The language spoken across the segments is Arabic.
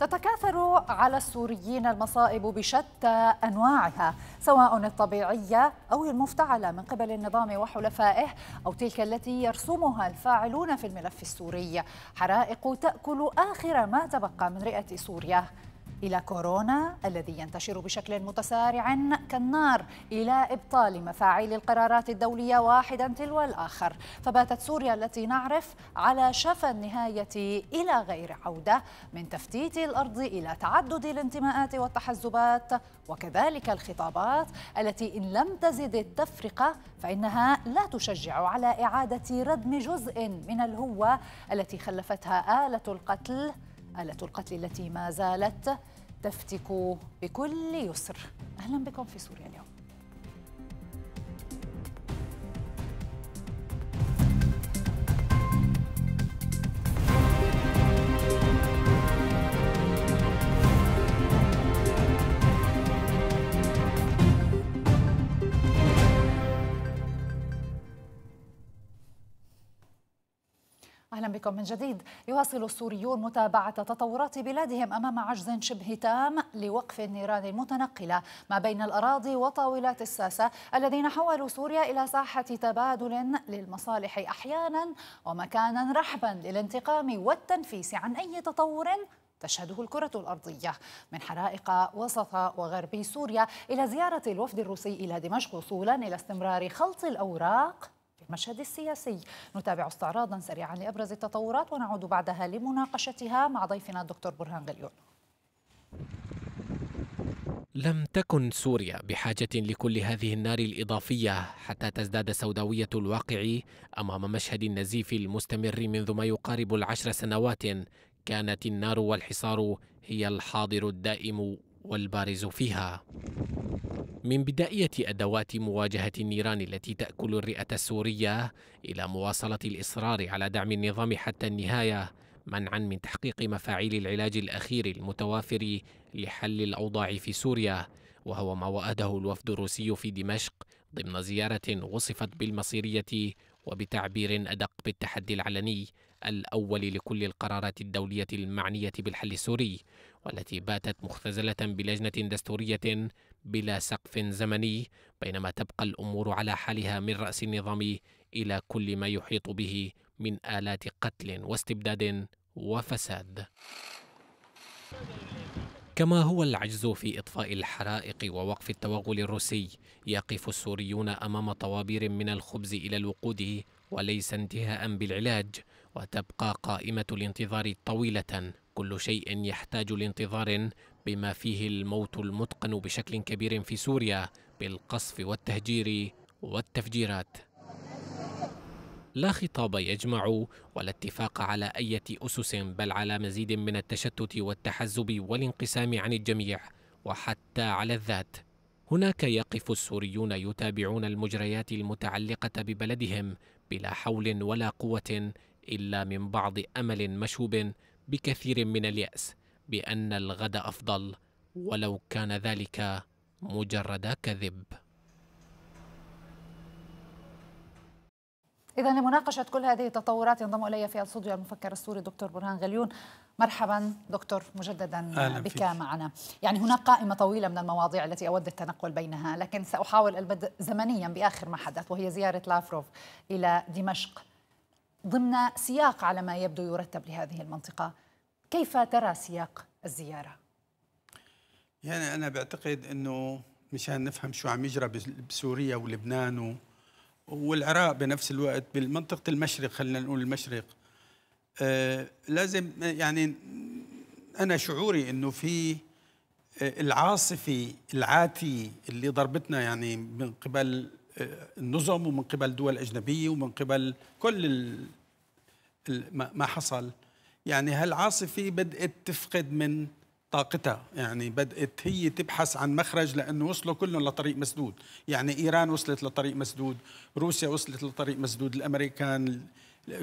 تتكاثر على السوريين المصائب بشتى انواعها سواء الطبيعيه او المفتعله من قبل النظام وحلفائه او تلك التي يرسمها الفاعلون في الملف السوري حرائق تاكل اخر ما تبقى من رئه سوريا إلى كورونا الذي ينتشر بشكل متسارع كالنار إلى إبطال مفاعيل القرارات الدولية واحدا تلو الآخر فباتت سوريا التي نعرف على شفا النهاية إلى غير عودة من تفتيت الأرض إلى تعدد الانتماءات والتحزبات وكذلك الخطابات التي إن لم تزد التفرقة فإنها لا تشجع على إعادة ردم جزء من الهوة التي خلفتها آلة القتل آلة القتل التي ما زالت تفتكوه بكل يسر أهلا بكم في سوريا اليوم أهلا بكم من جديد يواصل السوريون متابعة تطورات بلادهم أمام عجز شبه تام لوقف النيران المتنقلة ما بين الأراضي وطاولات الساسة الذين حولوا سوريا إلى ساحة تبادل للمصالح أحيانا ومكانا رحبا للانتقام والتنفيس عن أي تطور تشهده الكرة الأرضية من حرائق وسط وغربي سوريا إلى زيارة الوفد الروسي إلى دمشق وصولا إلى استمرار خلط الأوراق المشهد السياسي نتابع استعراضا سريعا لأبرز التطورات ونعود بعدها لمناقشتها مع ضيفنا الدكتور برهان غليون لم تكن سوريا بحاجة لكل هذه النار الإضافية حتى تزداد سوداوية الواقع أمام مشهد النزيف المستمر منذ ما يقارب العشر سنوات كانت النار والحصار هي الحاضر الدائم والبارز فيها من بدائية أدوات مواجهة النيران التي تأكل الرئة السورية إلى مواصلة الإصرار على دعم النظام حتى النهاية منعا من تحقيق مفاعيل العلاج الأخير المتوافر لحل الأوضاع في سوريا وهو ما وأده الوفد الروسي في دمشق ضمن زيارة وصفت بالمصيرية وبتعبير أدق بالتحدي العلني الأول لكل القرارات الدولية المعنية بالحل السوري والتي باتت مختزلة بلجنة دستورية بلا سقف زمني بينما تبقى الأمور على حالها من رأس النظام إلى كل ما يحيط به من آلات قتل واستبداد وفساد. كما هو العجز في إطفاء الحرائق ووقف التوغل الروسي يقف السوريون أمام طوابير من الخبز إلى الوقود وليس انتهاء بالعلاج وتبقى قائمة الانتظار طويلة كل شيء يحتاج لانتظار بما فيه الموت المتقن بشكل كبير في سوريا بالقصف والتهجير والتفجيرات لا خطاب يجمع ولا اتفاق على أي أسس بل على مزيد من التشتت والتحزب والانقسام عن الجميع وحتى على الذات هناك يقف السوريون يتابعون المجريات المتعلقة ببلدهم بلا حول ولا قوة إلا من بعض أمل مشوب بكثير من اليأس بأن الغد أفضل ولو كان ذلك مجرد كذب إذا لمناقشة كل هذه التطورات ينضم إلي في الاستوديو المفكر السوري دكتور برهان غليون مرحبا دكتور مجددا بك فيك. معنا يعني هناك قائمة طويلة من المواضيع التي أود التنقل بينها لكن سأحاول البدء زمنيا بآخر ما حدث وهي زيارة لافروف إلى دمشق ضمن سياق على ما يبدو يرتب لهذه المنطقة كيف ترى سياق الزيارة؟ يعني أنا بعتقد أنه مشان نفهم شو عم يجرى بسوريا ولبنان و... والعراق بنفس الوقت بمنطقة المشرق خلينا نقول المشرق آه لازم يعني أنا شعوري أنه في آه، العاصفة العاتية اللي ضربتنا يعني من قبل النظم ومن قبل دول أجنبية ومن قبل كل ال ما حصل يعني هالعاصفة بدأت تفقد من طاقتها يعني بدأت هي تبحث عن مخرج لأنه وصلوا كلهم لطريق مسدود يعني إيران وصلت لطريق مسدود روسيا وصلت لطريق مسدود الأمريكان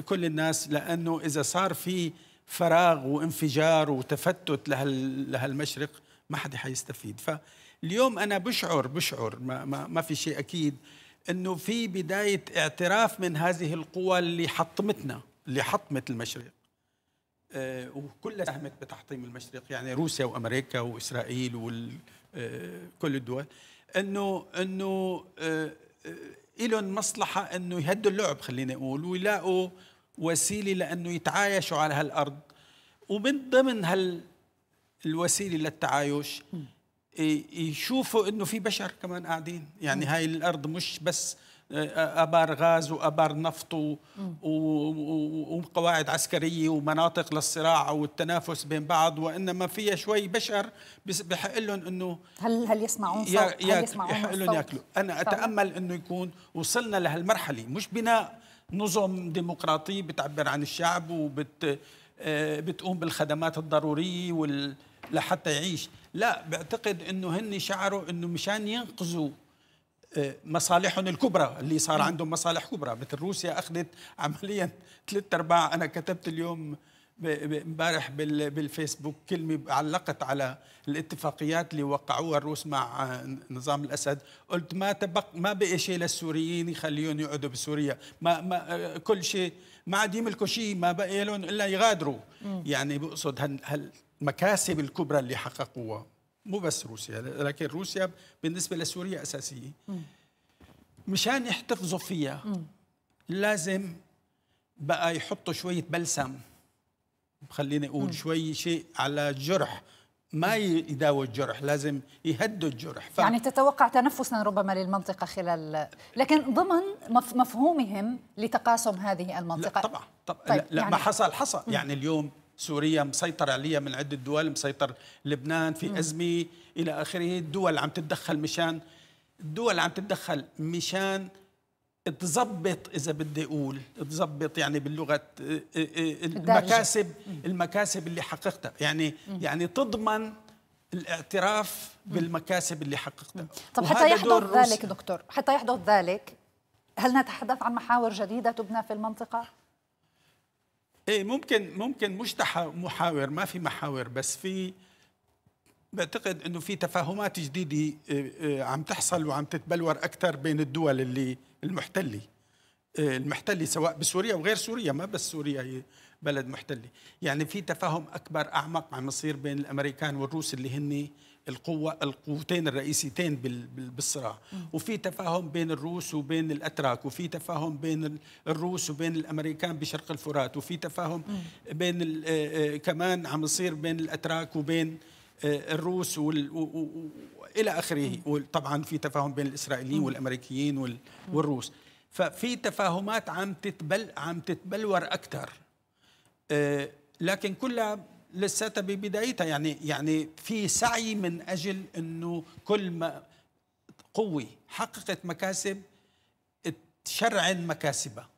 كل الناس لأنه إذا صار في فراغ وانفجار وتفتت لهال لهالمشرق ما حدا حيستفيد فاليوم أنا بشعر بشعر ما, ما, ما في شيء أكيد انه في بدايه اعتراف من هذه القوى اللي حطمتنا اللي حطمت المشرق آه وكلها ساهمت بتحطيم المشرق يعني روسيا وامريكا واسرائيل وكل آه، الدول انه انه آه مصلحة أنه يهدوا اللعب خليني أقول ويلاقوا وسيلة لأنه يتعايشوا على هالأرض ومن ضمن هال الوسيلة للتعايش يشوفوا انه في بشر كمان قاعدين يعني هاي الارض مش بس آه، ابار غاز وابار نفط و... و... وقواعد عسكريه ومناطق للصراع والتنافس بين بعض وانما فيها شوي بشر بحق لهم انه هل هل يسمعون صوت؟ هل يسمعون يحق لهم ياكلوا، انا طيب. اتامل انه يكون وصلنا لهالمرحله مش بناء نظم ديمقراطيه بتعبر عن الشعب وبت آه، بتقوم بالخدمات الضروريه وال... لحتى يعيش لا بعتقد انه هن شعروا انه مشان ينقذوا آه، مصالحهم الكبرى اللي صار عندهم مصالح كبرى مثل روسيا اخذت عمليا ثلاث ارباع انا كتبت اليوم امبارح بالفيسبوك كلمه علقت على الاتفاقيات اللي وقعوها الروس مع آه، نظام الاسد قلت ما تبق ما بقي شيء للسوريين يخليهم يقعدوا بسوريا ما, ما آه، كل شيء ما عاد يملكوا شيء ما بقي لهم الا يغادروا مم. يعني بقصد هال المكاسب الكبرى اللي حققوها مو بس روسيا لكن روسيا بالنسبه لسوريا اساسيه مشان يحتفظوا فيها لازم بقى يحطوا شويه بلسم خليني اقول شوي شيء على الجرح ما يداوي الجرح لازم يهدوا الجرح ف... يعني تتوقع تنفسا ربما للمنطقه خلال لكن ضمن مفهومهم لتقاسم هذه المنطقه لا طبعا طب... طيب لا يعني... ما حصل حصل يعني اليوم سوريا مسيطر عليها من عدة دول مسيطر لبنان في أزمة إلى آخره الدول عم تتدخل مشان الدول عم تتدخل مشان تظبط إذا بدي أقول تظبط يعني باللغة آه، آه، آه، المكاسب المكاسب اللي حققتها يعني يعني تضمن الاعتراف بالمكاسب اللي حققتها طب حتى يحدث ذلك دكتور حتى يحدث ذلك هل نتحدث عن محاور جديدة تبنى في المنطقة؟ ايه ممكن ممكن مش محاور ما في محاور بس في بعتقد انه في تفاهمات جديده إيه، إيه، عم تحصل وعم تتبلور اكثر بين الدول اللي المحتله إيه، المحتله سواء بسوريا وغير سوريا ما بس سوريا هي بلد محتله يعني في تفاهم اكبر اعمق عم يصير بين الامريكان والروس اللي هن القوة القوتين الرئيسيتين بالصراع وفي تفاهم بين الروس وبين الأتراك وفي تفاهم بين الروس وبين الأمريكان بشرق الفرات وفي تفاهم بين آه، آه، كمان عم يصير بين الأتراك وبين آه، الروس وال... إلى آخره وطبعا في تفاهم بين الإسرائيليين والأمريكيين والروس ففي تفاهمات عم تتبل عم تتبلور أكثر لكن كلها لساتها ببدايتها يعني يعني في سعي من اجل انه كل ما قوه حققت مكاسب تشرعن مكاسبها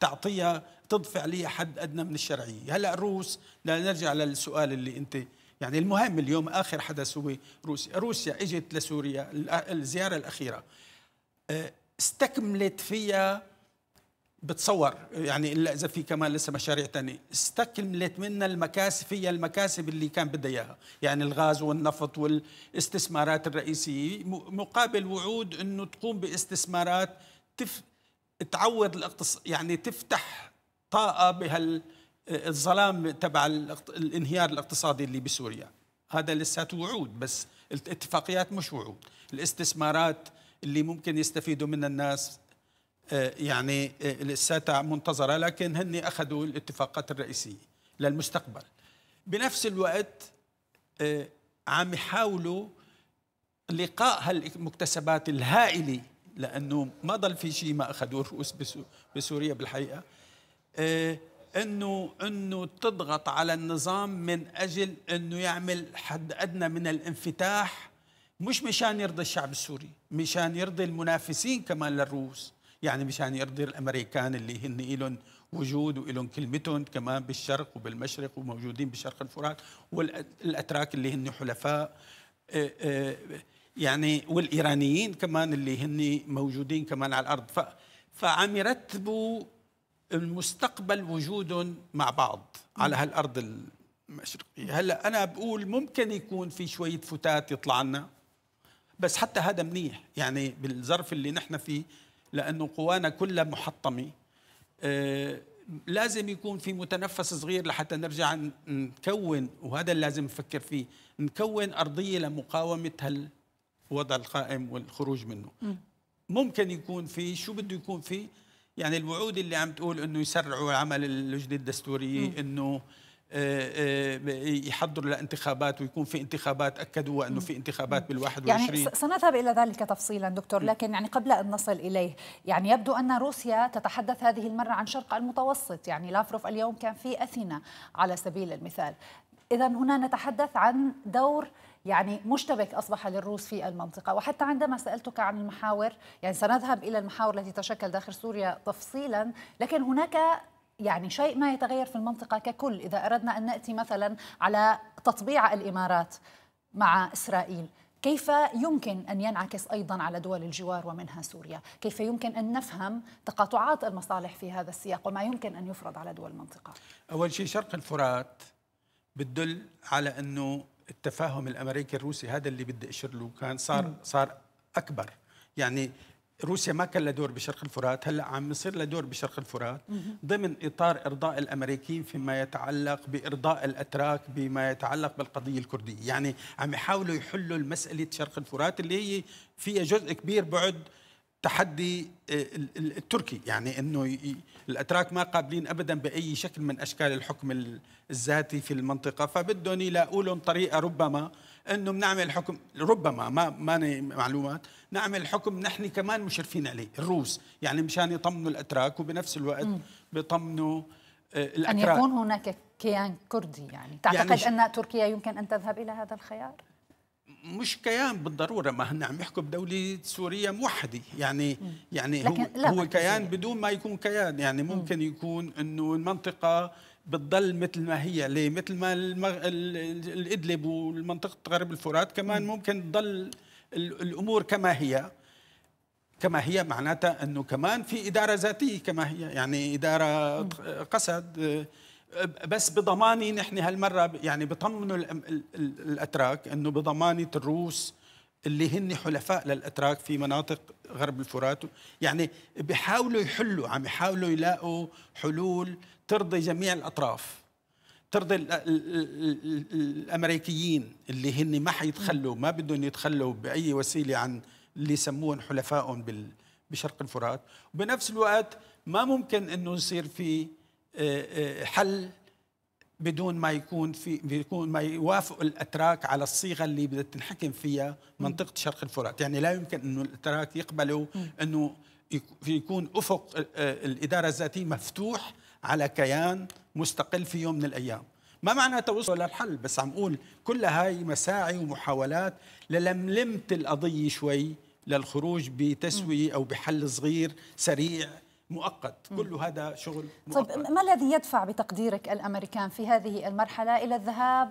تعطيها تضفي عليها حد ادنى من الشرعيه، هلا الروس لنرجع للسؤال اللي انت يعني المهم اليوم اخر حدث هو روسيا، روسيا اجت لسوريا الزياره الاخيره آه، استكملت فيها بتصور يعني الا اذا في كمان لسه مشاريع ثانيه استكملت منا المكاسب هي المكاسب اللي كان بدها اياها يعني الغاز والنفط والاستثمارات الرئيسيه مقابل وعود انه تقوم باستثمارات تف... تعوض الاقتصاد يعني تفتح طاقه بهالظلام تبع الانهيار الاقتصادي اللي بسوريا هذا لساته وعود بس الاتفاقيات مش وعود الاستثمارات اللي ممكن يستفيدوا منها الناس آه، يعني آه، لساتها منتظرة لكن هن أخذوا الاتفاقات الرئيسية للمستقبل بنفس الوقت آه، عم يحاولوا لقاء هالمكتسبات الهائلة لأنه ما ضل في شيء ما أخذوه الرؤوس بسوريا بالحقيقة انه انه تضغط على النظام من اجل انه يعمل حد ادنى من الانفتاح مش مشان يرضي الشعب السوري مشان يرضي المنافسين كمان للروس يعني مشان يرضي الامريكان اللي هن لهم وجود ولهم كلمتهم كمان بالشرق وبالمشرق وموجودين بشرق الفرات والاتراك اللي هن حلفاء آه، آه، يعني والايرانيين كمان اللي هن موجودين كمان على الارض ف فعم يرتبوا المستقبل وجود مع بعض على هالارض المشرقيه هلا انا بقول ممكن يكون في شويه فتات يطلع لنا بس حتى هذا منيح يعني بالظرف اللي نحن فيه لأنه قوانا كلها محطمة آه، لازم يكون في متنفس صغير لحتى نرجع نكون وهذا اللي لازم نفكر فيه نكون أرضية لمقاومة هالوضع القائم والخروج منه ممكن يكون في شو بده يكون في يعني الوعود اللي عم تقول انه يسرعوا عمل اللجنه الدستوريه انه آه، آه، يحضروا لانتخابات ويكون في انتخابات اكدوا انه في انتخابات بال21 يعني سنذهب الى ذلك تفصيلا دكتور لكن يعني قبل ان نصل اليه يعني يبدو ان روسيا تتحدث هذه المره عن شرق المتوسط يعني لافروف اليوم كان في اثينا على سبيل المثال اذا هنا نتحدث عن دور يعني مشتبك اصبح للروس في المنطقه وحتى عندما سالتك عن المحاور يعني سنذهب الى المحاور التي تشكل داخل سوريا تفصيلا لكن هناك يعني شيء ما يتغير في المنطقة ككل إذا أردنا أن نأتي مثلا على تطبيع الإمارات مع إسرائيل كيف يمكن أن ينعكس أيضا على دول الجوار ومنها سوريا كيف يمكن أن نفهم تقاطعات المصالح في هذا السياق وما يمكن أن يفرض على دول المنطقة أول شيء شرق الفرات بتدل على أنه التفاهم الأمريكي الروسي هذا اللي بدي أشير له كان صار, صار أكبر يعني روسيا ما كان لها دور بشرق الفرات هلا عم يصير لها دور بشرق الفرات ضمن اطار ارضاء الامريكيين فيما يتعلق بارضاء الاتراك بما يتعلق بالقضيه الكرديه يعني عم يحاولوا يحلوا مساله شرق الفرات اللي هي فيها جزء كبير بعد تحدي آه، التركي يعني انه الاتراك ما قابلين ابدا باي شكل من اشكال الحكم الذاتي في المنطقه فبدهم يلاقوا لهم طريقه ربما انه بنعمل حكم ربما ما ماني معلومات نعمل حكم نحن كمان مشرفين عليه الروس يعني مشان يطمنوا الاتراك وبنفس الوقت بيطمنوا آه، الاتراك ان يكون هناك كيان كردي يعني, يعني تعتقد يعني ان تركيا يمكن ان تذهب الى هذا الخيار مش كيان بالضروره ما هن عم يحكوا بدوله سوريه موحده يعني يعني هو هو كيان بدون ما يكون كيان يعني ممكن يكون انه المنطقه بتضل مثل ما هي ليه مثل ما المغ... الادلب والمنطقه غرب الفرات كمان ممكن تضل الامور كما هي كما هي معناتها انه كمان في اداره ذاتيه كما هي يعني اداره قسد آه، بس بضماني نحن هالمره يعني بطمنوا الاتراك انه بضمانه الروس اللي هن حلفاء للاتراك في مناطق غرب الفرات يعني بيحاولوا يحلوا عم يحاولوا يلاقوا حلول ترضي جميع الاطراف ترضي الامريكيين اللي هن ما حيتخلوا ما بدهم يتخلوا باي وسيله عن اللي يسموهم حلفائهم بشرق الفرات وبنفس الوقت ما ممكن انه يصير في آه، آه، حل بدون ما يكون في بيكون ما يوافق الاتراك على الصيغه اللي بدها تنحكم فيها منطقه شرق الفرات، يعني لا يمكن انه الاتراك يقبلوا انه يكون افق آه، الاداره الذاتيه مفتوح على كيان مستقل في يوم من الأيام ما معنى توصل للحل بس عم أقول كل هاي مساعي ومحاولات للملمة القضية شوي للخروج بتسوية أو بحل صغير سريع مؤقت كل هذا شغل طيب، مؤقت. طيب ما الذي يدفع بتقديرك الأمريكان في هذه المرحلة إلى الذهاب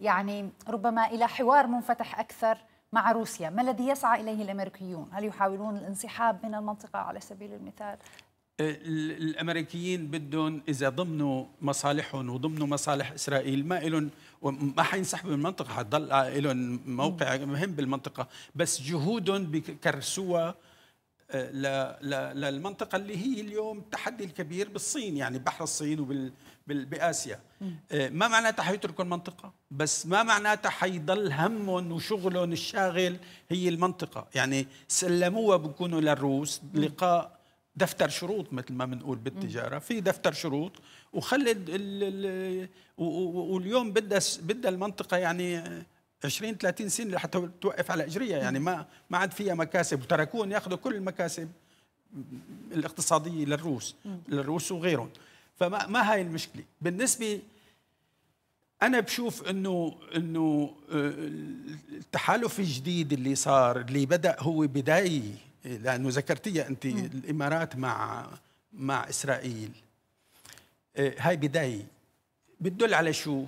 يعني ربما إلى حوار منفتح أكثر مع روسيا ما الذي يسعى إليه الأمريكيون هل يحاولون الانسحاب من المنطقة على سبيل المثال آه، الامريكيين بدهم اذا ضمنوا مصالحهم وضمنوا مصالح اسرائيل ما لهم ما حينسحبوا من المنطقه حتضل لهم موقع مهم بالمنطقه بس جهودهم بكرسوها آه، للمنطقه اللي هي اليوم التحدي الكبير بالصين يعني بحر الصين وباسيا آه، ما معناتها حيتركوا المنطقه بس ما معناتها حيضل همهم وشغلهم الشاغل هي المنطقه يعني سلموها بكونوا للروس لقاء دفتر شروط مثل ما بنقول بالتجاره في دفتر شروط وخلي واليوم بدها بدها المنطقه يعني 20 30 سنه لحتى توقف على اجريها يعني ما ما عاد فيها مكاسب وتركون ياخذوا كل المكاسب الاقتصاديه للروس للروس وغيرهم فما ما هاي المشكله بالنسبه انا بشوف انه انه آه، التحالف الجديد اللي صار اللي بدا هو بدايه إيه، لانه ذكرتيها انت الامارات مع مع اسرائيل إيه، هاي بدايه بتدل على شو؟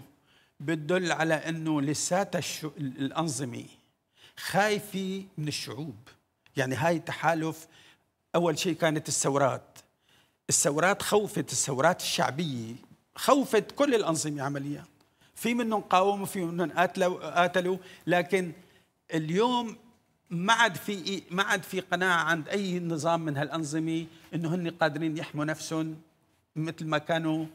بتدل على انه لساتها الشو... الانظمه خايفه من الشعوب يعني هاي تحالف اول شيء كانت الثورات الثورات خوفت الثورات الشعبيه خوفت كل الانظمه عمليا في منهم قاوموا في منهم قاتلوا لكن اليوم ما عاد في ما عاد في قناعه عند اي نظام من هالانظمه انه هن قادرين يحموا نفسهم مثل ما كانوا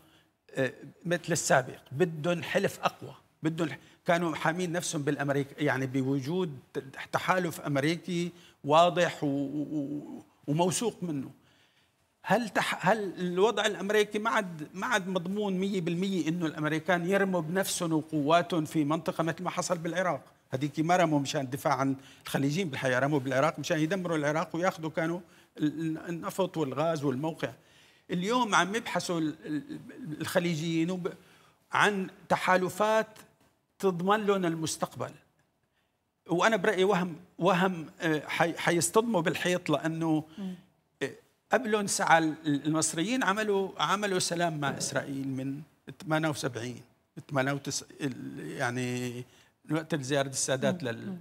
آه، مثل السابق بدهم حلف اقوى بدهم كانوا حامين نفسهم بالامريكا يعني بوجود تحالف امريكي واضح و... و... وموثوق منه هل تح... هل الوضع الامريكي ما عاد ما عاد مضمون 100% انه الامريكان يرموا بنفسهم وقواتهم في منطقه مثل ما حصل بالعراق هذيك ما رموا مشان الدفاع عن الخليجيين بالحقيقه رموا بالعراق مشان يدمروا العراق وياخذوا كانوا النفط والغاز والموقع اليوم عم يبحثوا الخليجيين عن تحالفات تضمن لهم المستقبل وانا برايي وهم وهم آه، حيصطدموا بالحيط لانه آه، قبلهم سعى المصريين عملوا عملوا سلام مع اسرائيل من 78 98 يعني وقت زياره السادات لل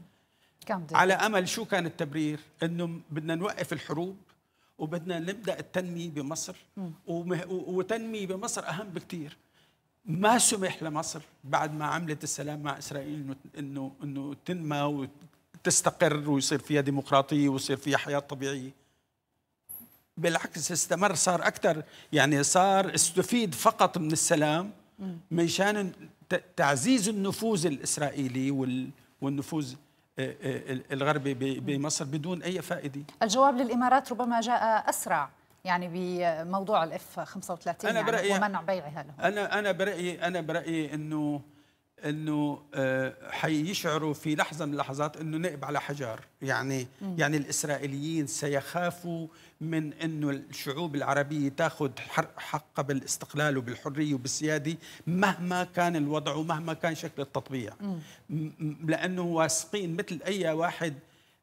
على امل شو كان التبرير؟ انه بدنا نوقف الحروب وبدنا نبدا التنميه بمصر ومه... وتنميه بمصر اهم بكثير ما سمح لمصر بعد ما عملت السلام مع اسرائيل انه انه تنمى وتستقر ويصير فيها ديمقراطيه ويصير فيها حياه طبيعيه بالعكس استمر صار اكثر يعني صار استفيد فقط من السلام من شان تعزيز النفوذ الإسرائيلي والنفوذ آه، آه، الغربي بمصر بدون أي فائدة الجواب للإمارات ربما جاء أسرع يعني بموضوع الاف 35 أنا يعني ومنع بيعها له انا انا برايي انا برايي انه انه آه، حيشعروا في لحظه من اللحظات انه نقب على حجر يعني مم. يعني الاسرائيليين سيخافوا من انه الشعوب العربيه تاخذ حقها بالاستقلال وبالحريه وبالسياده مهما كان الوضع ومهما كان شكل التطبيع مم. لانه واثقين مثل اي واحد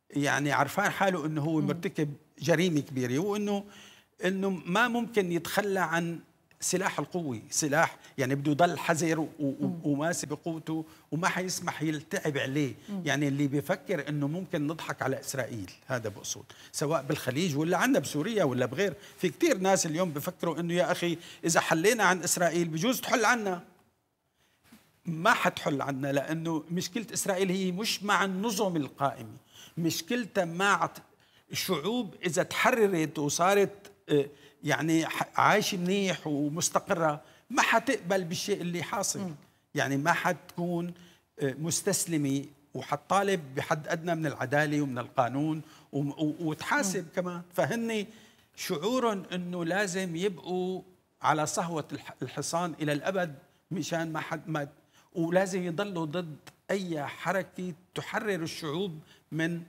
يعني عرفان حاله انه هو مرتكب جريمه كبيره وانه انه ما ممكن يتخلى عن سلاح القوي سلاح يعني بده يضل حذر وماسي بقوته وما حيسمح يلتعب عليه يعني اللي بيفكر انه ممكن نضحك على اسرائيل هذا بقصد سواء بالخليج ولا عندنا بسوريا ولا بغير في كثير ناس اليوم بفكروا انه يا اخي اذا حلينا عن اسرائيل بجوز تحل عنا ما حتحل عنا لانه مشكله اسرائيل هي مش مع النظم القائمه مشكلتها مع شعوب اذا تحررت وصارت آه، يعني عايشه منيح ومستقره ما حتقبل بالشيء اللي حاصل يعني ما حتكون آه، مستسلمه وحتطالب بحد ادنى من العداله ومن القانون وتحاسب كمان فهن شعورهم انه لازم يبقوا على صهوه الحصان الى الابد مشان ما حد ما ولازم يضلوا ضد اي حركه تحرر الشعوب من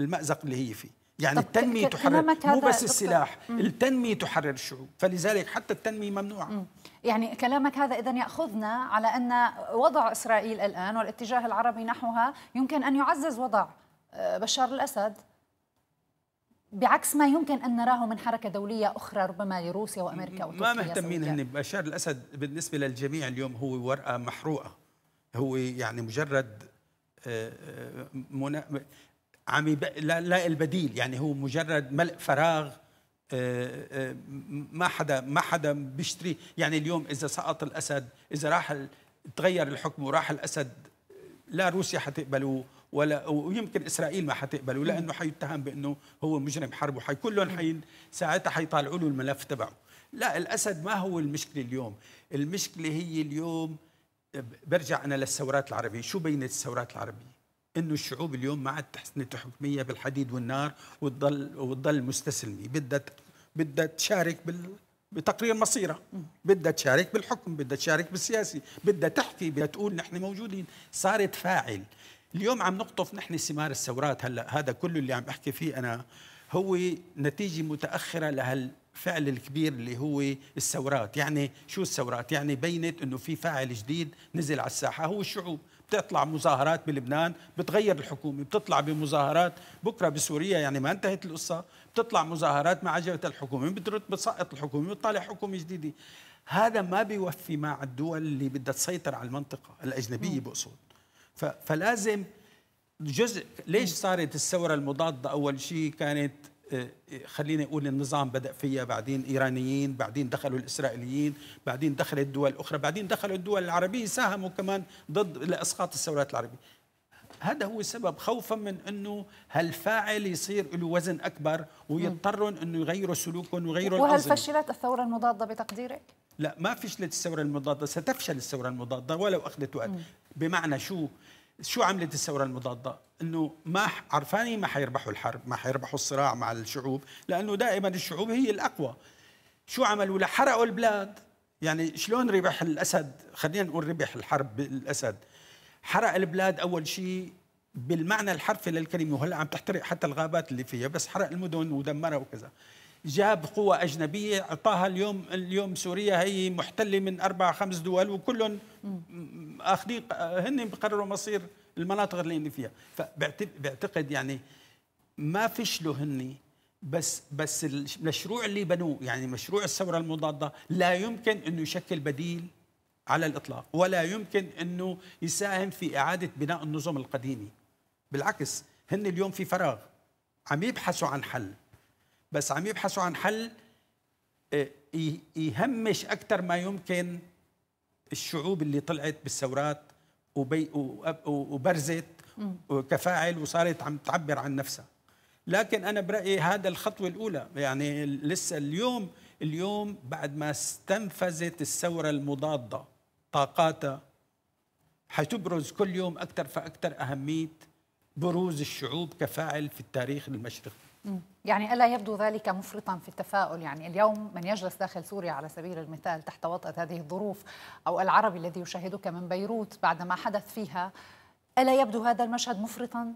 المازق اللي هي فيه يعني التنمية تحرر مو بس السلاح التنمية تحرر الشعوب فلذلك حتى التنمية ممنوعة مم. يعني كلامك هذا إذا يأخذنا على أن وضع إسرائيل الآن والاتجاه العربي نحوها يمكن أن يعزز وضع آه، بشار الأسد بعكس ما يمكن أن نراه من حركة دولية أخرى ربما لروسيا وأمريكا وتركيا ما مهتمين هن بشار الأسد بالنسبة للجميع اليوم هو ورقة محروقة هو يعني مجرد آه، آه، عم يب... لا, لا البديل يعني هو مجرد ملء فراغ آه، آه، ما حدا ما حدا بيشتري يعني اليوم اذا سقط الاسد اذا راح تغير الحكم وراح الاسد لا روسيا حتقبله ولا ويمكن اسرائيل ما حتقبله لانه حيتهم بانه هو مجرم حرب وحي كلهم حي ساعتها حيطالعوا له الملف تبعه لا الاسد ما هو المشكله اليوم المشكله هي اليوم برجع انا للثورات العربيه شو بينت الثورات العربيه انه الشعوب اليوم ما عاد تحسن تحكميه بالحديد والنار وتضل وتضل مستسلمه بدها بدها تشارك بال بتقرير مصيرها بدها تشارك بالحكم بدها تشارك بالسياسي بدها تحكي بدها تقول نحن موجودين صارت فاعل اليوم عم نقطف نحن ثمار الثورات هلا هذا كله اللي عم بحكي فيه انا هو نتيجه متاخره لهالفعل الكبير اللي هو الثورات يعني شو الثورات يعني بينت انه في فاعل جديد نزل على الساحه هو الشعوب بتطلع مظاهرات بلبنان بتغير الحكومه بتطلع بمظاهرات بكره بسوريا يعني ما انتهت القصه بتطلع مظاهرات ما عجبت الحكومه بترد بتسقط الحكومه بتطلع حكومه جديده هذا ما بيوفي مع الدول اللي بدها تسيطر على المنطقه الاجنبيه بقصد فلازم جزء ليش صارت الثوره المضاده اول شيء كانت خليني اقول النظام بدا فيها بعدين ايرانيين بعدين دخلوا الاسرائيليين بعدين دخلت دول اخرى بعدين دخلوا الدول العربيه ساهموا كمان ضد لاسقاط الثورات العربيه هذا هو سبب خوفا من انه هالفاعل يصير له وزن اكبر ويضطرون انه يغيروا سلوكهم ويغيروا وهل فشلت الثوره المضاده بتقديرك؟ لا ما فشلت الثوره المضاده ستفشل الثوره المضاده ولو اخذت وقت مم. بمعنى شو شو عملت الثوره المضاده؟ انه ما عرفاني ما حيربحوا الحرب ما حيربحوا الصراع مع الشعوب لانه دائما الشعوب هي الاقوى شو عملوا لحرقوا البلاد يعني شلون ربح الاسد خلينا نقول ربح الحرب بالاسد حرق البلاد اول شيء بالمعنى الحرفي للكلمه وهلا عم تحترق حتى الغابات اللي فيها بس حرق المدن ودمرها وكذا جاب قوة أجنبية أعطاها اليوم اليوم سوريا هي محتلة من أربع خمس دول وكلهم أخذين هن بقرروا مصير المناطق اللي هن فيها فبعتقد يعني ما فشلوا هن بس بس المشروع اللي بنوه يعني مشروع الثوره المضاده لا يمكن انه يشكل بديل على الاطلاق ولا يمكن انه يساهم في اعاده بناء النظم القديمه بالعكس هن اليوم في فراغ عم يبحثوا عن حل بس عم يبحثوا عن حل آه، يهمش اكثر ما يمكن الشعوب اللي طلعت بالثورات وبرزت كفاعل وصارت عم تعبر عن نفسها لكن انا برايي هذا الخطوه الاولى يعني لسه اليوم اليوم بعد ما استنفذت الثوره المضاده طاقاتها حتبرز كل يوم اكثر فاكثر اهميه بروز الشعوب كفاعل في التاريخ المشرقي يعني ألا يبدو ذلك مفرطا في التفاؤل يعني اليوم من يجلس داخل سوريا على سبيل المثال تحت وطأة هذه الظروف أو العربي الذي يشاهدك من بيروت بعد ما حدث فيها ألا يبدو هذا المشهد مفرطا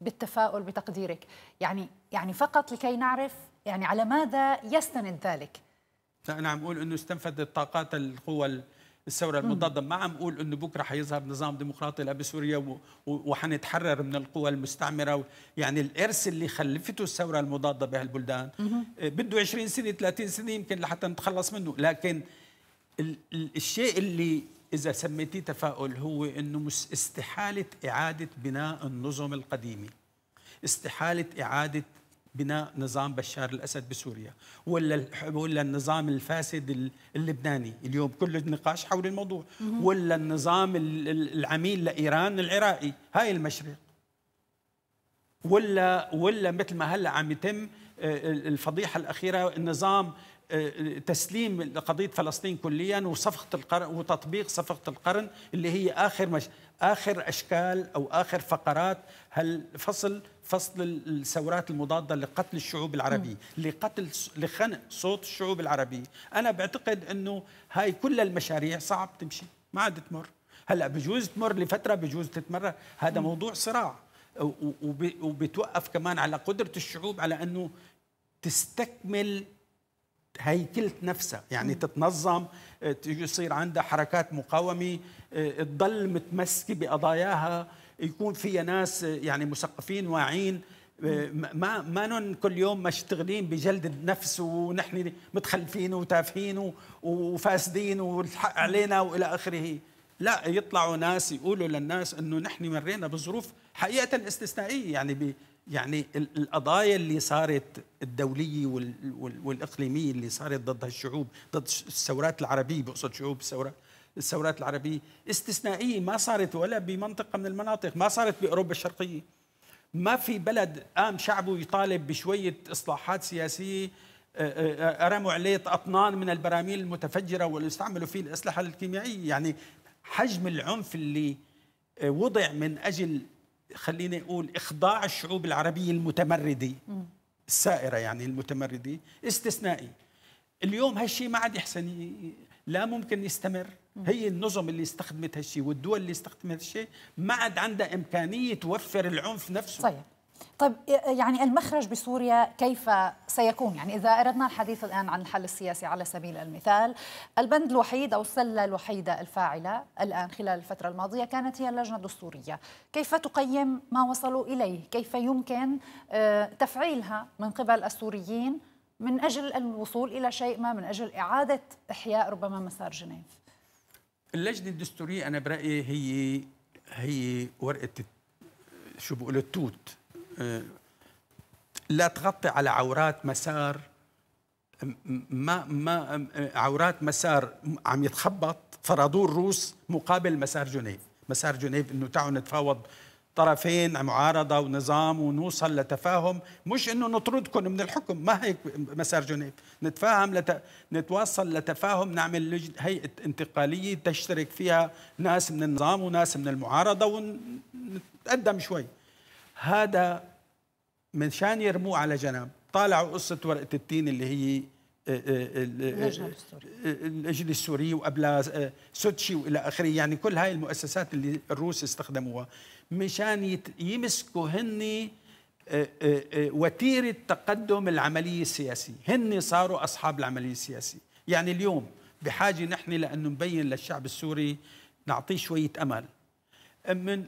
بالتفاؤل بتقديرك يعني يعني فقط لكي نعرف يعني على ماذا يستند ذلك لا أنا عم أقول أنه استنفذت طاقات القوى الثوره المضاده ما عم اقول انه بكره حيظهر نظام ديمقراطي لا بسوريا وحنتحرر من القوى المستعمره يعني الارث اللي خلفته الثوره المضاده بهالبلدان آه، بده 20 سنه 30 سنه يمكن لحتى نتخلص منه لكن الشيء اللي اذا سميتيه تفاؤل هو انه استحاله اعاده بناء النظم القديمه استحاله اعاده بناء نظام بشار الاسد بسوريا ولا ولا النظام الفاسد اللبناني اليوم كل النقاش حول الموضوع ولا النظام العميل لايران العراقي هاي المشرق ولا ولا مثل ما هلا عم يتم آه، الفضيحه الاخيره النظام آه، تسليم قضيه فلسطين كليا وصفقه القرن وتطبيق صفقه القرن اللي هي اخر مش اخر اشكال او اخر فقرات هالفصل فصل الثورات المضاده لقتل الشعوب العربيه نعم. لقتل لخنق صوت الشعوب العربيه انا بعتقد انه هاي كل المشاريع صعب تمشي ما عاد تمر هلا بجوز تمر لفتره بجوز تتمرر هذا مم. نعم. موضوع صراع وبتوقف كمان على قدره الشعوب على انه تستكمل هيكله نفسها يعني نعم. تتنظم آه، يصير عندها حركات مقاومه آه، تضل متمسكه بقضاياها يكون فيها ناس يعني مثقفين واعين آه، ما ما كل يوم مشتغلين بجلد النفس ونحن متخلفين وتافهين وفاسدين والحق علينا والى اخره لا يطلعوا ناس يقولوا للناس انه نحن مرينا بظروف حقيقه استثنائيه يعني يعني القضايا اللي صارت الدوليه والاقليميه اللي صارت ضد الشعوب ضد الثورات العربيه بقصد شعوب الثوره الثورات العربية استثنائية ما صارت ولا بمنطقة من المناطق ما صارت بأوروبا الشرقية ما في بلد قام شعبه يطالب بشوية إصلاحات سياسية آه، آه، رموا عليه أطنان من البراميل المتفجرة واللي استعملوا فيه الأسلحة الكيميائية يعني حجم العنف اللي آه، وضع من أجل خليني أقول إخضاع الشعوب العربية المتمردة السائرة يعني المتمردة استثنائي اليوم هالشيء ما عاد يحسن لا ممكن يستمر هي النظم اللي استخدمت هالشيء والدول اللي استخدمت هالشيء ما عاد عندها امكانيه توفر العنف نفسه صحيح طيب. طيب يعني المخرج بسوريا كيف سيكون يعني إذا أردنا الحديث الآن عن الحل السياسي على سبيل المثال البند الوحيد أو السلة الوحيدة الفاعلة الآن خلال الفترة الماضية كانت هي اللجنة الدستورية كيف تقيم ما وصلوا إليه كيف يمكن آه، تفعيلها من قبل السوريين من أجل الوصول إلى شيء ما من أجل إعادة إحياء ربما مسار جنيف اللجنه الدستوريه انا برايي هي هي ورقه شو بقول التوت آه، لا تغطي على عورات مسار ما ما عورات مسار عم يتخبط فرضوه الروس مقابل مسار جنيف مسار جنيف انه تعالوا نتفاوض طرفين معارضة ونظام ونوصل لتفاهم مش إنه نطردكم من الحكم ما هيك مسار جنيف نتفاهم لت... نتواصل لتفاهم نعمل لج... هيئة انتقالية تشترك فيها ناس من النظام وناس من المعارضة ونتقدم شوي هذا من شان يرموه على جنب طالعوا قصة ورقة التين اللي هي اللجنه السوريه وقبلها سوتشي والى اخره يعني كل هاي المؤسسات اللي الروس استخدموها مشان يمسكوا هن آه، آه، آه، وتيره تقدم العمليه السياسيه هن صاروا اصحاب العمليه السياسيه يعني اليوم بحاجه نحن لانه نبين للشعب السوري نعطيه شويه امل من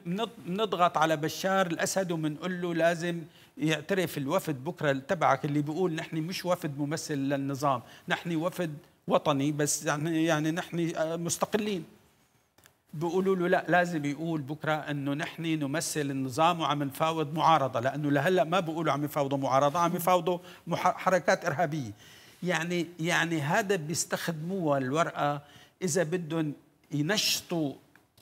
نضغط على بشار الاسد ومنقول له لازم يعترف الوفد بكره تبعك اللي بيقول نحن مش وفد ممثل للنظام نحن وفد وطني بس يعني يعني نحن آه، مستقلين بيقولوا له لا لازم يقول بكره انه نحن نمثل النظام وعم نفاوض معارضه لانه لهلا ما بيقولوا عم يفاوضوا معارضه عم يفاوضوا حركات ارهابيه يعني يعني هذا بيستخدموها الورقه اذا بدهم ينشطوا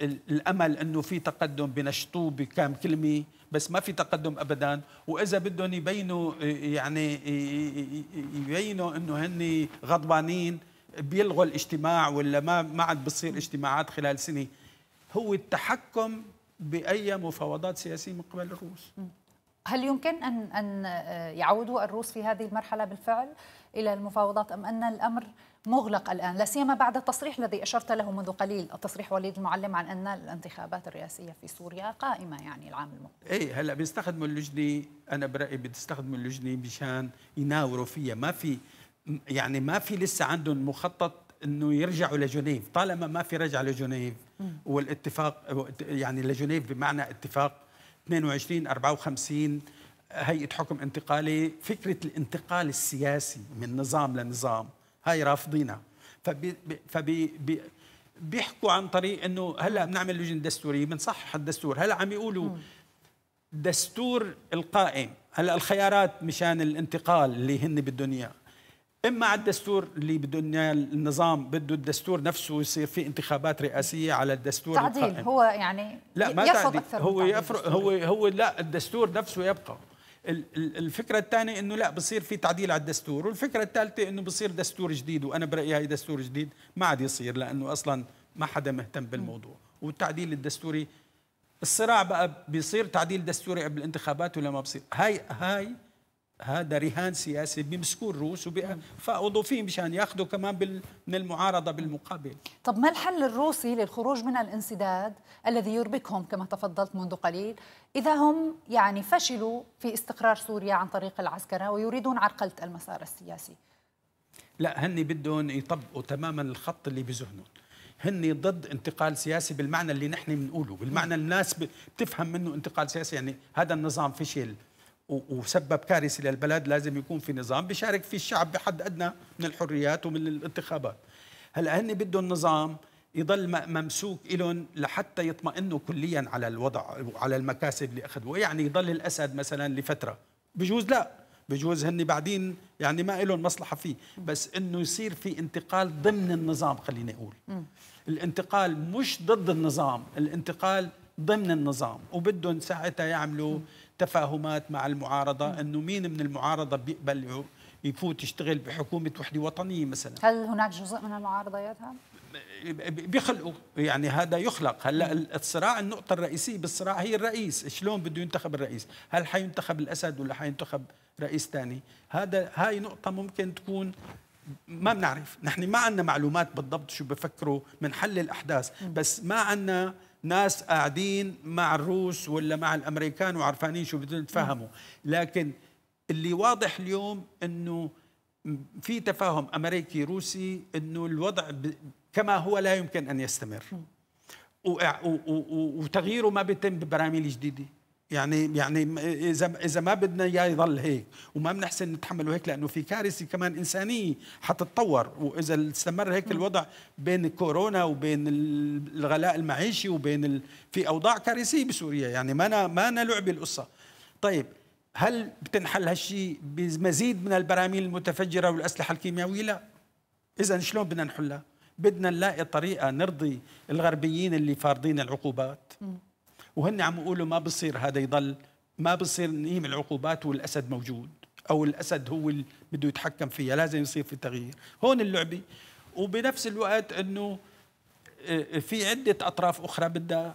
الامل انه في تقدم بنشطوه بكام كلمه بس ما في تقدم ابدا واذا بدهم يبينوا يعني يبينوا انه هن غضبانين بيلغوا الاجتماع ولا ما ما عاد بتصير اجتماعات خلال سنه هو التحكم باي مفاوضات سياسيه من قبل الروس هل يمكن ان ان آه، يعودوا الروس في هذه المرحله بالفعل الى المفاوضات ام ان الامر مغلق الآن لا سيما بعد التصريح الذي أشرت له منذ قليل التصريح وليد المعلم عن أن الانتخابات الرئاسية في سوريا قائمة يعني العام المقبل أي هلأ بيستخدموا اللجنة أنا برأيي بيستخدموا اللجنة مشان يناوروا فيها ما في يعني ما في لسه عندهم مخطط انه يرجعوا لجنيف طالما ما في رجعه لجنيف والاتفاق يعني لجنيف بمعنى اتفاق 22 54 هيئه حكم انتقالي فكره الانتقال السياسي من نظام لنظام هاي رافضينها فبي بي بيحكوا عن طريق انه هلا بنعمل لجنه دستوريه بنصحح الدستور هلا عم يقولوا دستور القائم هلا الخيارات مشان الانتقال اللي هن بدهم اياه اما على الدستور اللي بدهم النظام بده الدستور نفسه يصير في انتخابات رئاسيه على الدستور تعديل القائم. هو يعني لا ما يفرق اكثر هو يفرق هو هو لا الدستور نفسه يبقى الفكره الثانيه انه لا بصير في تعديل على الدستور والفكره الثالثه انه بصير دستور جديد وانا برايي هاي دستور جديد ما عاد يصير لانه اصلا ما حدا مهتم بالموضوع والتعديل الدستوري الصراع بقى بيصير تعديل دستوري قبل الانتخابات ولا ما بصير هاي هاي هذا رهان سياسي بيمسكوه الروس وبيفاوضوا فيه مشان ياخذوا كمان بال... من المعارضه بالمقابل طب ما الحل الروسي للخروج من الانسداد الذي يربكهم كما تفضلت منذ قليل اذا هم يعني فشلوا في استقرار سوريا عن طريق العسكره ويريدون عرقله المسار السياسي لا هني بدهم يطبقوا تماما الخط اللي بذهنهم هن ضد انتقال سياسي بالمعنى اللي نحن بنقوله بالمعنى الناس بتفهم منه انتقال سياسي يعني هذا النظام فشل وسبب كارثه للبلد لازم يكون في نظام بيشارك فيه الشعب بحد ادنى من الحريات ومن الانتخابات هلا هن بدهم نظام يضل ممسوك لهم لحتى يطمئنوا كليا على الوضع وعلى المكاسب اللي اخذوها يعني يضل الاسد مثلا لفتره بجوز لا بجوز هن بعدين يعني ما لهم مصلحه فيه بس انه يصير في انتقال ضمن النظام خليني اقول الانتقال مش ضد النظام الانتقال ضمن النظام وبدهم ساعتها يعملوا م. تفاهمات مع المعارضه نعم. انه مين من المعارضه بيقبل يفوت يشتغل بحكومه وحده وطنيه مثلا هل هناك جزء من المعارضه يذهب؟ بيخلقوا يعني هذا يخلق هلا نعم. الصراع النقطة الرئيسية بالصراع هي الرئيس شلون بده ينتخب الرئيس هل حينتخب الأسد ولا حينتخب رئيس ثاني هذا هاي نقطة ممكن تكون ما بنعرف نحن ما عندنا معلومات بالضبط شو بفكروا من حل الأحداث نعم. بس ما عندنا ناس قاعدين مع الروس ولا مع الامريكان وعرفانين شو بدهم يتفاهموا لكن اللي واضح اليوم انه في تفاهم امريكي روسي انه الوضع كما هو لا يمكن ان يستمر و... و... وتغييره ما بيتم ببراميل جديده يعني يعني اذا اذا ما بدنا اياه يضل هيك وما بنحسن نتحمله هيك لانه في كارثه كمان انسانيه حتتطور واذا استمر هيك الوضع بين كورونا وبين الغلاء المعيشي وبين ال... في اوضاع كارثيه بسوريا يعني ما أنا ما أنا لعبه القصه طيب هل بتنحل هالشيء بمزيد من البراميل المتفجره والاسلحه الكيميائيه لا اذا شلون بدنا نحلها بدنا نلاقي طريقه نرضي الغربيين اللي فارضين العقوبات وهن عم يقولوا ما بصير هذا يضل ما بصير نقيم العقوبات والاسد موجود او الاسد هو اللي بده يتحكم فيها لازم يصير في تغيير هون اللعبه وبنفس الوقت انه آه، في عده اطراف اخرى بدها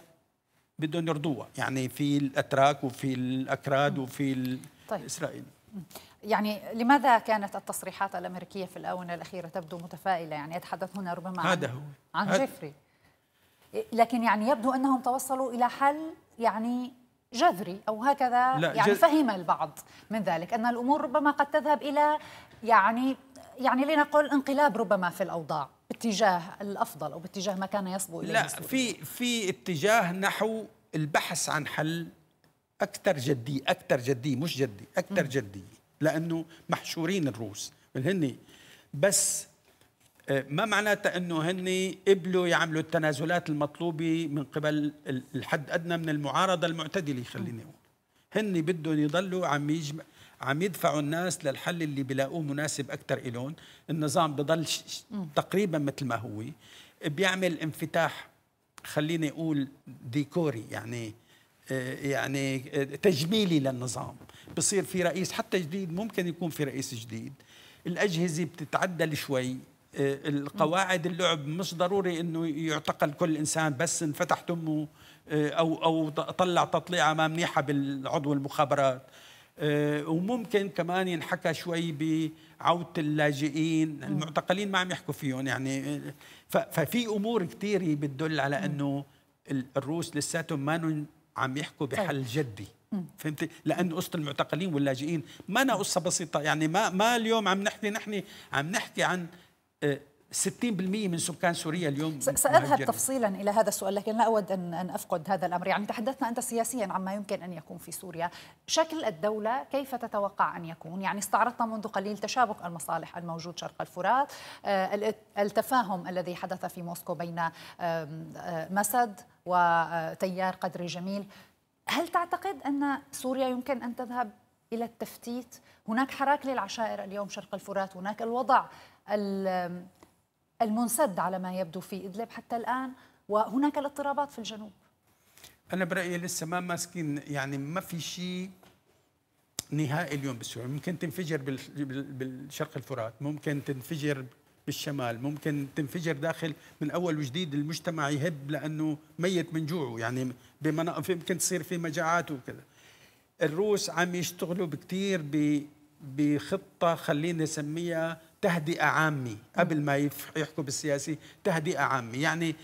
بدهم يرضوها يعني في الاتراك وفي الاكراد وفي الاسرائيلي طيب. يعني لماذا كانت التصريحات الامريكيه في الاونه الاخيره تبدو متفائله يعني يتحدث هنا ربما عن هذا هو عن جيفري لكن يعني يبدو أنهم توصلوا إلى حل يعني جذري أو هكذا لا يعني جذ... فهم البعض من ذلك أن الأمور ربما قد تذهب إلى يعني يعني لنقل انقلاب ربما في الأوضاع باتجاه الأفضل أو باتجاه ما كان يصبو إليه لا في في اتجاه نحو البحث عن حل أكثر جدي أكثر جدي مش جدي أكثر جدية لأنه محشورين الروس هن بس آه، ما معناتها انه هن قبلوا يعملوا التنازلات المطلوبه من قبل الحد ادنى من المعارضه المعتدله خليني اقول هن بدهم يضلوا عم يجمع عم يدفعوا الناس للحل اللي بلاقوه مناسب اكثر إلهم النظام بضل تقريبا مثل ما هو بيعمل انفتاح خليني اقول ديكوري يعني آه، يعني آه، تجميلي للنظام بصير في رئيس حتى جديد ممكن يكون في رئيس جديد الأجهزة بتتعدل شوي آه، القواعد اللعب مش ضروري انه يعتقل كل انسان بس انفتح تمه آه، او او طلع تطليعه ما منيحه بالعضو المخابرات آه، وممكن كمان ينحكى شوي بعودة اللاجئين المعتقلين ما عم يحكوا فيهم يعني ففي أمور كثيرة بتدل على أنه الروس لساتهم ما عم يحكوا طيب. بحل جدي فهمتي؟ لانه قصه المعتقلين واللاجئين ما أنا قصه بسيطه يعني ما ما اليوم عم نحكي نحن عم نحكي عن 60% من سكان سوريا اليوم ساذهب تفصيلا الى هذا السؤال لكن لا اود ان ان افقد هذا الامر، يعني تحدثنا انت سياسيا عما يمكن ان يكون في سوريا، شكل الدوله كيف تتوقع ان يكون؟ يعني استعرضنا منذ قليل تشابك المصالح الموجود شرق الفرات، آه، التفاهم الذي حدث في موسكو بين آه، مسد وتيار قدري جميل، هل تعتقد ان سوريا يمكن ان تذهب الى التفتيت هناك حراك للعشائر اليوم شرق الفرات هناك الوضع المنسد على ما يبدو في إدلب حتى الآن وهناك الاضطرابات في الجنوب أنا برأيي لسه ما ماسكين يعني ما في شيء نهائي اليوم بالسوري ممكن تنفجر بالشرق الفرات ممكن تنفجر بالشمال ممكن تنفجر داخل من أول وجديد المجتمع يهب لأنه ميت من جوعه يعني بمناطق يمكن تصير في مجاعات وكذا الروس عم يشتغلوا بكثير بخطه خلينا نسميها تهدئه عامه قبل ما يحكوا بالسياسي تهدئه عامه يعني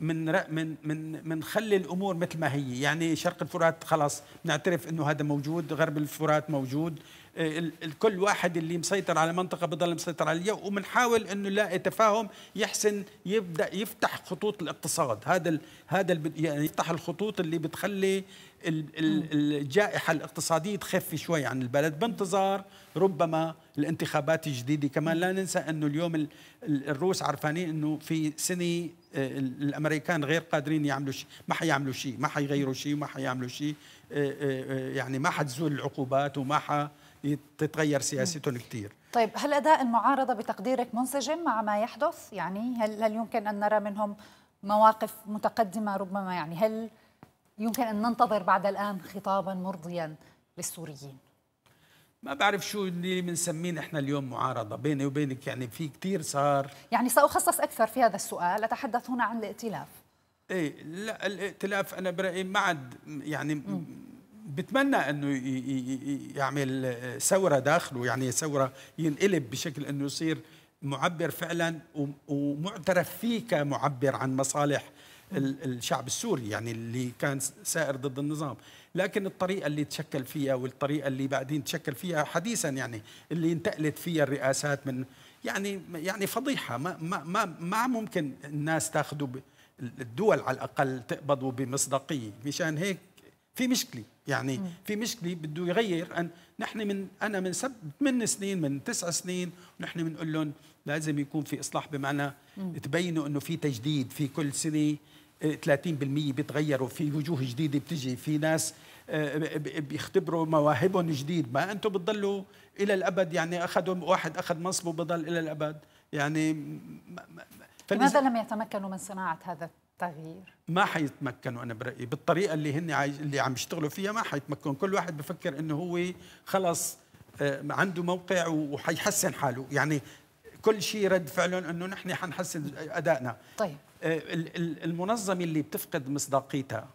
من من من منخلي الامور مثل ما هي يعني شرق الفرات خلاص نعترف انه هذا موجود غرب الفرات موجود الكل واحد اللي مسيطر على منطقه بضل مسيطر عليها وبنحاول انه نلاقي تفاهم يحسن يبدا يفتح خطوط الاقتصاد هذا هذا يعني يفتح الخطوط اللي بتخلي الجائحة الاقتصادية تخف شوي عن البلد بانتظار ربما الانتخابات الجديدة كمان لا ننسى أنه اليوم الروس عرفانين أنه في سنة آه، الأمريكان غير قادرين يعملوا شيء ما حيعملوا شيء ما حيغيروا شيء ما حيعملوا شيء آه، آه، يعني ما حتزول العقوبات وما حتتغير سياستهم كثير طيب هل أداء المعارضة بتقديرك منسجم مع ما يحدث؟ يعني هل, هل يمكن أن نرى منهم مواقف متقدمة ربما يعني هل يمكن أن ننتظر بعد الآن خطابا مرضيا للسوريين ما بعرف شو اللي بنسميه نحن اليوم معارضة بيني وبينك يعني في كثير صار يعني سأخصص أكثر في هذا السؤال أتحدث هنا عن الائتلاف إيه لا الائتلاف أنا برأيي ما عاد يعني م. بتمنى انه يعمل ثوره داخله يعني ثوره ينقلب بشكل انه يصير معبر فعلا ومعترف فيه كمعبر عن مصالح الشعب السوري يعني اللي كان سائر ضد النظام لكن الطريقه اللي تشكل فيها والطريقه اللي بعدين تشكل فيها حديثا يعني اللي انتقلت فيها الرئاسات من يعني يعني فضيحه ما ما ما, ما ممكن الناس تاخذوا الدول على الاقل تقبضوا بمصداقيه مشان هيك في مشكله يعني في مشكله بده يغير ان نحن من انا من سب من سنين من تسع سنين ونحن بنقول لهم لازم يكون في اصلاح بمعنى تبينوا انه في تجديد في كل سنه 30% بيتغيروا في وجوه جديده بتجي في ناس آه، بيختبروا مواهبهم جديد ما انتم بتضلوا الى الابد يعني اخذوا واحد اخذ منصبه بضل الى الابد يعني لماذا لم يتمكنوا من صناعه هذا التغيير؟ ما حيتمكنوا انا برايي بالطريقه اللي هن اللي عم يشتغلوا فيها ما حيتمكنوا كل واحد بفكر انه هو خلص آه، عنده موقع وحيحسن حاله يعني كل شيء رد فعلهم انه نحن حنحسن ادائنا طيب آه، المنظمة اللي بتفقد مصداقيتها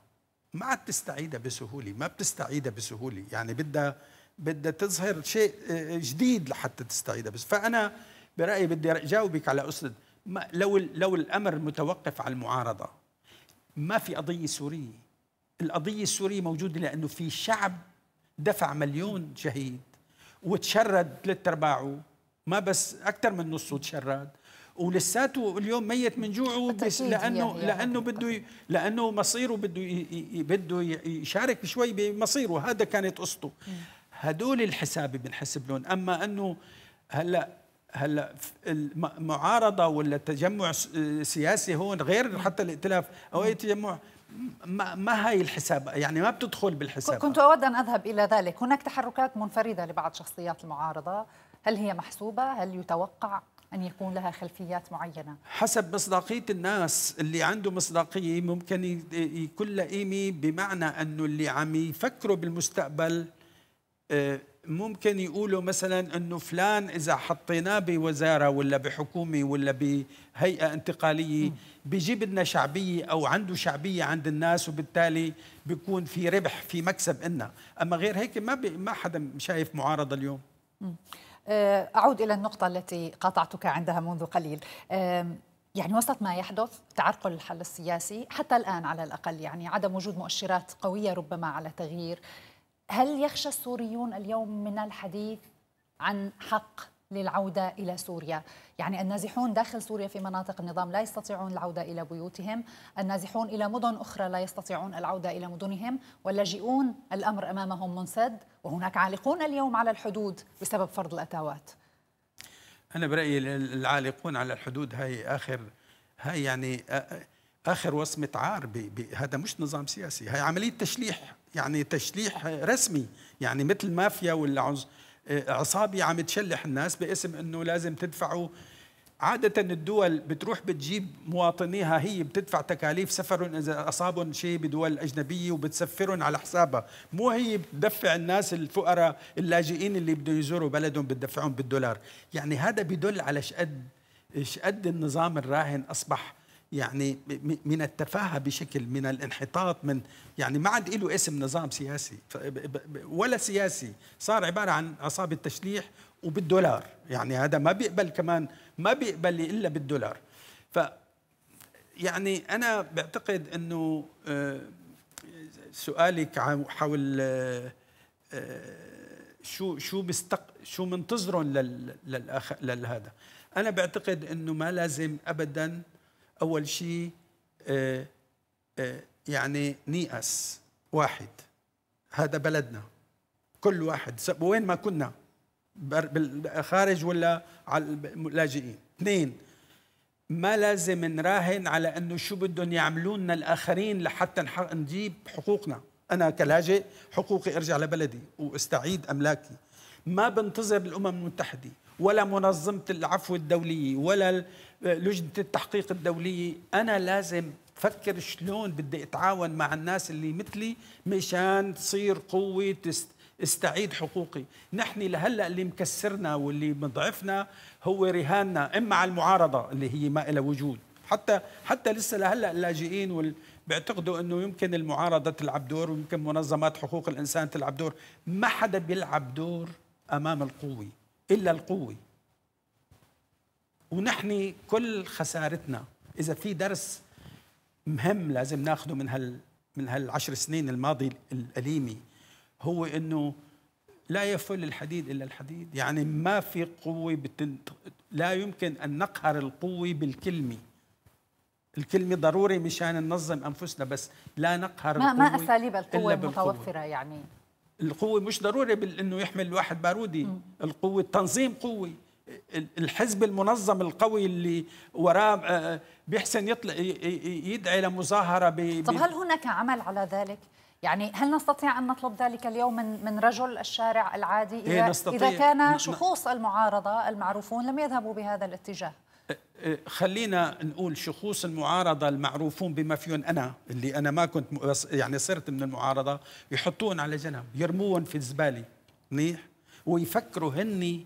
ما عاد تستعيدها بسهولة ما بتستعيدها بسهولة يعني بدها بدها تظهر شيء آه، جديد لحتى تستعيدها بس فأنا برأيي بدي جاوبك على أسد ما لو لو الأمر متوقف على المعارضة ما في قضية سورية القضية السورية موجودة لأنه في شعب دفع مليون شهيد وتشرد ثلاث أرباعه ما بس أكثر من نصه تشرد ولساته اليوم ميت من جوعه بس لانه لانه بده لانه مصيره بده بده يشارك شوي بمصيره هذا كانت قصته هدول الحساب بنحسب لهم اما انه هلا هلا المعارضه ولا تجمع سياسي هون غير حتى الائتلاف او اي تجمع ما, ما هي الحساب يعني ما بتدخل بالحساب كنت اود ان اذهب الى ذلك هناك تحركات منفرده لبعض شخصيات المعارضه هل هي محسوبه هل يتوقع أن يكون لها خلفيات معينة حسب مصداقية الناس اللي عنده مصداقية ممكن يكون له قيمة بمعنى أنه اللي عم يفكروا بالمستقبل آه، ممكن يقولوا مثلا أنه فلان إذا حطيناه بوزارة ولا بحكومة ولا بهيئة انتقالية بيجيب لنا شعبية أو عنده شعبية عند الناس وبالتالي بيكون في ربح في مكسب إنا أما غير هيك ما ما حدا شايف معارضة اليوم م. آه، أعود إلى النقطة التي قاطعتك عندها منذ قليل يعني وسط ما يحدث تعرقل الحل السياسي حتى الآن على الأقل يعني عدم وجود مؤشرات قوية ربما على تغيير هل يخشى السوريون اليوم من الحديث عن حق للعودة إلى سوريا يعني النازحون داخل سوريا في مناطق النظام لا يستطيعون العودة إلى بيوتهم النازحون إلى مدن أخرى لا يستطيعون العودة إلى مدنهم واللاجئون الأمر أمامهم منسد وهناك عالقون اليوم على الحدود بسبب فرض الأتاوات أنا برأيي العالقون على الحدود هاي آخر هاي يعني آخر وصمة عار هذا مش نظام سياسي هاي عملية تشليح يعني تشليح رسمي يعني مثل مافيا ولا عصابي عم تشلح الناس باسم انه لازم تدفعوا عادة الدول بتروح بتجيب مواطنيها هي بتدفع تكاليف سفرهم إذا أصابهم شيء بدول أجنبية وبتسفرهم على حسابها مو هي بتدفع الناس الفقراء اللاجئين اللي بدهم يزوروا بلدهم بتدفعهم بالدولار يعني هذا بدل على شقد شقد النظام الراهن أصبح يعني من التفاهه بشكل من الانحطاط من يعني ما عاد له اسم نظام سياسي ولا سياسي صار عباره عن عصابه تشليح وبالدولار يعني هذا ما بيقبل كمان ما بيقبل الا بالدولار ف يعني انا بعتقد انه آه، سؤالك حول آه، آه، شو شو بستق شو منتظرهم للهذا انا بعتقد انه ما لازم ابدا أول شيء آه، آه، يعني نيأس واحد هذا بلدنا كل واحد وين ما كنا بالخارج ولا على اللاجئين اثنين ما لازم نراهن على انه شو بدهم يعملوا لنا الاخرين لحتى نجيب حقوقنا انا كلاجئ حقوقي ارجع لبلدي واستعيد املاكي ما بنتظر الامم المتحده ولا منظمه العفو الدوليه ولا لجنه التحقيق الدوليه انا لازم فكر شلون بدي اتعاون مع الناس اللي مثلي مشان تصير قوه استعيد حقوقي نحن لهلا اللي مكسرنا واللي مضعفنا هو رهاننا اما على المعارضه اللي هي ما لها وجود حتى حتى لسه لهلا اللاجئين وال... بيعتقدوا انه يمكن المعارضه تلعب دور ويمكن منظمات حقوق الانسان تلعب دور ما حدا بيلعب دور امام القوه الا القوه ونحن كل خسارتنا اذا في درس مهم لازم ناخده من هال من هالعشر سنين الماضي الأليمة هو انه لا يفل الحديد الا الحديد يعني ما في قوه بتن... لا يمكن ان نقهر القوه بالكلمه الكلمه ضروري مشان ننظم انفسنا بس لا نقهر ما, ما اساليب القوه المتوفره يعني القوه مش ضروري بأنه يحمل الواحد بارودي م. القوه تنظيم قوه الحزب المنظم القوي اللي وراه آه، بيحسن يطلع يدعي لمظاهره ب طب هل هناك عمل على ذلك؟ يعني هل نستطيع ان نطلب ذلك اليوم من من رجل الشارع العادي إيه، اذا إيه نستطيع اذا كان شخوص المعارضه المعروفون لم يذهبوا بهذا الاتجاه؟ خلينا نقول شخوص المعارضة المعروفون بما فيهم أنا اللي أنا ما كنت يعني صرت من المعارضة يحطون على جنب يرمون في الزبالة منيح ويفكروا هني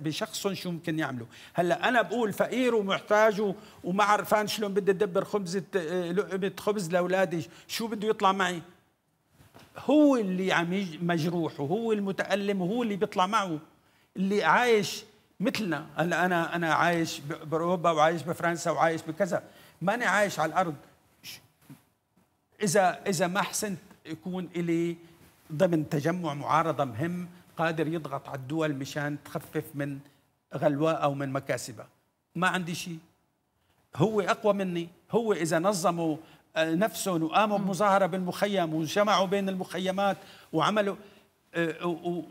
بشخص شو ممكن يعملوا هلا انا بقول فقير ومحتاج وما عرفان شلون بدي ادبر خبزه آه، لقمه خبز لاولادي شو بده يطلع معي هو اللي عم مجروح وهو المتالم وهو اللي بيطلع معه اللي عايش مثلنا هلا انا انا عايش باوروبا وعايش بفرنسا وعايش بكذا ماني عايش على الارض اذا اذا ما احسنت يكون الي ضمن تجمع معارضه مهم قادر يضغط على الدول مشان تخفف من غلواء أو من مكاسبها ما عندي شيء هو أقوى مني هو إذا نظموا آه، نفسهم وقاموا بمظاهرة بالمخيم وجمعوا بين المخيمات وعملوا آه،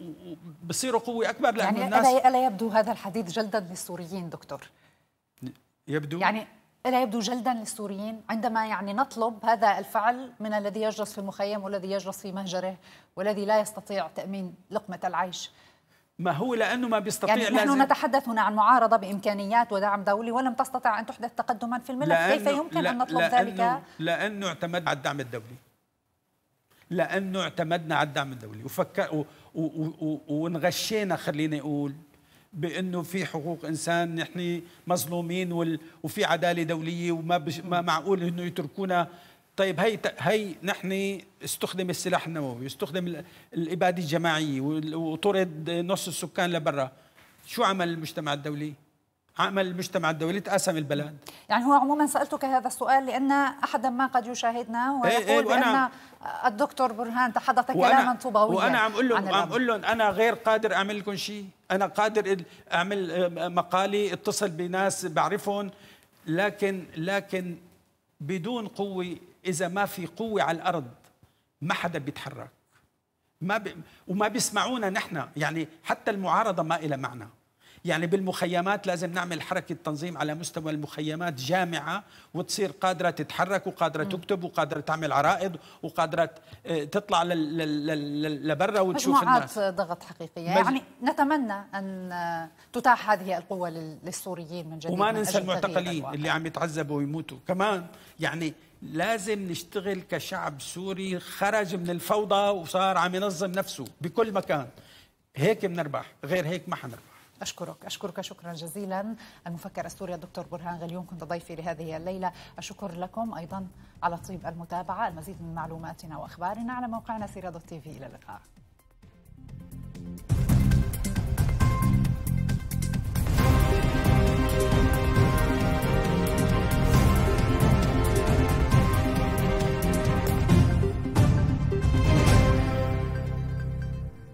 بصيروا قوة أكبر لأنه يعني الناس ألا يبدو هذا الحديث جلدا للسوريين دكتور يبدو يعني لا يبدو جلدا للسوريين عندما يعني نطلب هذا الفعل من الذي يجرس في المخيم والذي يجرس في مهجره والذي لا يستطيع تأمين لقمة العيش ما هو لأنه ما بيستطيع يعني نحن لازم نتحدث هنا عن معارضة بإمكانيات ودعم دولي ولم تستطع أن تحدث تقدما في الملف كيف يمكن أن نطلب لأنه ذلك لأنه اعتمدنا على الدعم الدولي لأنه اعتمدنا على الدعم الدولي وفكر ونغشينا خليني أقول بانه في حقوق انسان نحن مظلومين وفي عداله دوليه وما بش... ما معقول انه يتركونا طيب هي هي نحن استخدم السلاح النووي استخدم الاباده الجماعيه وطرد نص السكان لبرا شو عمل المجتمع الدولي عمل المجتمع الدولي تقاسم البلد يعني هو عموما سالتك هذا السؤال لان احدا ما قد يشاهدنا ويقول إيه، إيه، بان الدكتور برهان تحدث كلاما طوباويا وانا عم اقول لهم عم اقول لهم انا غير قادر اعمل لكم شيء انا قادر اعمل آه، مقالي اتصل بناس بعرفهم لكن لكن بدون قوه اذا ما في قوه على الارض ما حدا بيتحرك ما بي وما بيسمعونا نحن يعني حتى المعارضه ما لها معنى يعني بالمخيمات لازم نعمل حركة تنظيم على مستوى المخيمات جامعة وتصير قادرة تتحرك وقادرة تكتب وقادرة تعمل عرائض وقادرة آه، تطلع لبرا وتشوف مجموعات الناس مجموعات ضغط حقيقية يعني نتمنى أن تتاح هذه القوة للسوريين من جديد وما ننسى المعتقلين اللي عم يتعذبوا ويموتوا كمان يعني لازم نشتغل كشعب سوري خرج من الفوضى وصار عم ينظم نفسه بكل مكان هيك بنربح غير هيك ما حنربح أشكرك أشكرك شكرا جزيلا المفكر السوري الدكتور برهان غليون كنت ضيفي لهذه الليلة الشكر لكم أيضا على طيب المتابعة المزيد من معلوماتنا وأخبارنا على موقعنا سيرادو تي في إلى اللقاء